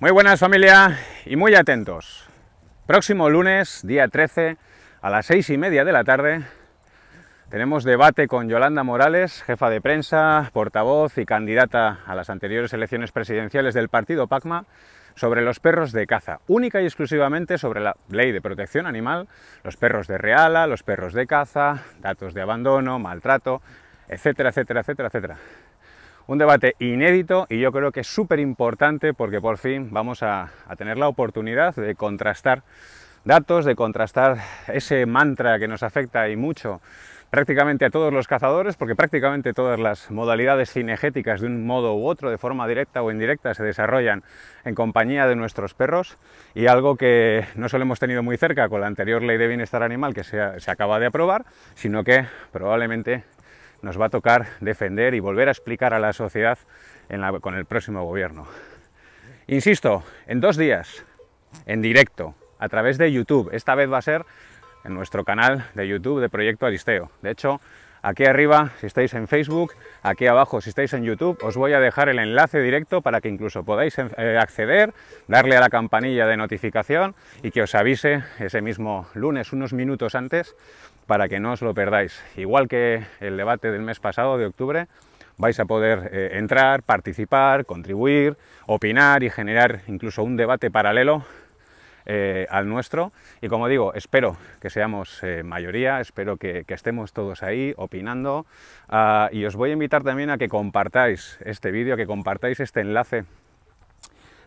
Muy buenas familia y muy atentos. Próximo lunes, día 13, a las seis y media de la tarde, tenemos debate con Yolanda Morales, jefa de prensa, portavoz y candidata a las anteriores elecciones presidenciales del partido PACMA, sobre los perros de caza, única y exclusivamente sobre la ley de protección animal, los perros de reala, los perros de caza, datos de abandono, maltrato, etcétera, etcétera, etcétera, etcétera. Un debate inédito y yo creo que es súper importante porque por fin vamos a, a tener la oportunidad de contrastar datos, de contrastar ese mantra que nos afecta y mucho prácticamente a todos los cazadores, porque prácticamente todas las modalidades cinegéticas de un modo u otro, de forma directa o indirecta, se desarrollan en compañía de nuestros perros y algo que no solo hemos tenido muy cerca con la anterior ley de bienestar animal que se, se acaba de aprobar, sino que probablemente nos va a tocar defender y volver a explicar a la sociedad con el próximo gobierno. Insisto, en dos días, en directo, a través de YouTube. Esta vez va a ser en nuestro canal de YouTube de Proyecto Aristeo. De hecho, aquí arriba, si estáis en Facebook, aquí abajo, si estáis en YouTube, os voy a dejar el enlace directo para que incluso podáis eh, acceder, darle a la campanilla de notificación y que os avise ese mismo lunes, unos minutos antes, para que no os lo perdáis. Igual que el debate del mes pasado de octubre, vais a poder eh, entrar, participar, contribuir, opinar y generar incluso un debate paralelo eh, al nuestro. Y como digo, espero que seamos eh, mayoría, espero que, estemos todos ahí opinando. Ah, y os voy a invitar también a que compartáis este vídeo, que compartáis este enlace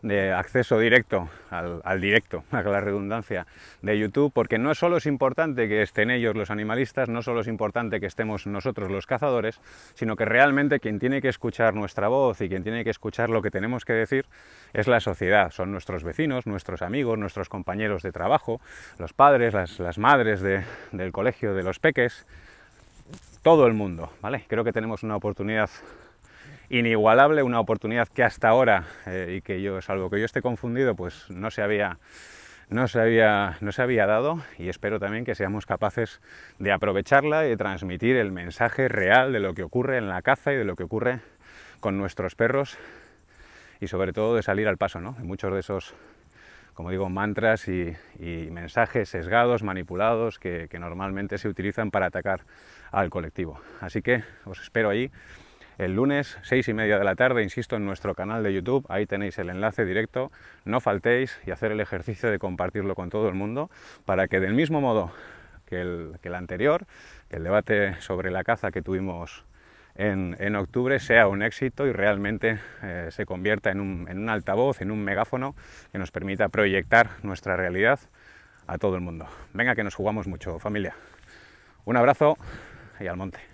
de acceso directo al, directo, a la redundancia de YouTube, porque no solo es importante que estén ellos los animalistas, no solo es importante que estemos nosotros los cazadores, sino que realmente quien tiene que escuchar nuestra voz y quien tiene que escuchar lo que tenemos que decir es la sociedad, son nuestros vecinos, nuestros amigos, nuestros compañeros de trabajo, los padres, las, madres del colegio, de los peques, todo el mundo, ¿vale? Creo que tenemos una oportunidad inigualable, una oportunidad que hasta ahora, eh, y que yo, salvo que yo esté confundido, pues no se había no se, había, no se había dado y espero también que seamos capaces de aprovecharla y de transmitir el mensaje real de lo que ocurre en la caza y de lo que ocurre con nuestros perros y sobre todo de salir al paso. ¿no? Muchos de esos, como digo, mantras y, mensajes sesgados, manipulados, que, que normalmente se utilizan para atacar al colectivo. Así que os espero allí el lunes, seis y media de la tarde, insisto, en nuestro canal de YouTube. Ahí tenéis el enlace directo. No faltéis y hacer el ejercicio de compartirlo con todo el mundo para que del mismo modo que el, anterior, el debate sobre la caza que tuvimos en, en, octubre sea un éxito y realmente eh, se convierta un, en un, altavoz, en un megáfono que nos permita proyectar nuestra realidad a todo el mundo. Venga, que nos jugamos mucho, familia. Un abrazo y al monte.